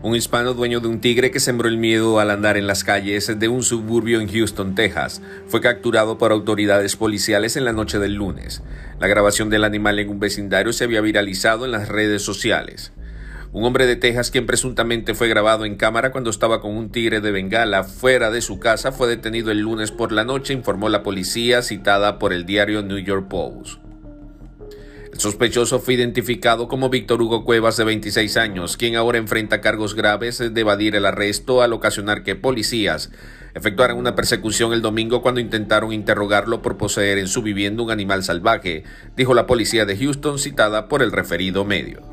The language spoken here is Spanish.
un hispano dueño de un tigre que sembró el miedo al andar en las calles de un suburbio en Houston, Texas, fue capturado por autoridades policiales en la noche del lunes. La grabación del animal en un vecindario se había viralizado en las redes sociales. Un hombre de Texas quien presuntamente fue grabado en cámara cuando estaba con un tigre de Bengala fuera de su casa fue detenido el lunes por la noche, informó la policía citada por el diario New York Post sospechoso fue identificado como Víctor Hugo Cuevas, de 26 años, quien ahora enfrenta cargos graves de evadir el arresto al ocasionar que policías efectuaran una persecución el domingo cuando intentaron interrogarlo por poseer en su vivienda un animal salvaje, dijo la policía de Houston citada por el referido medio.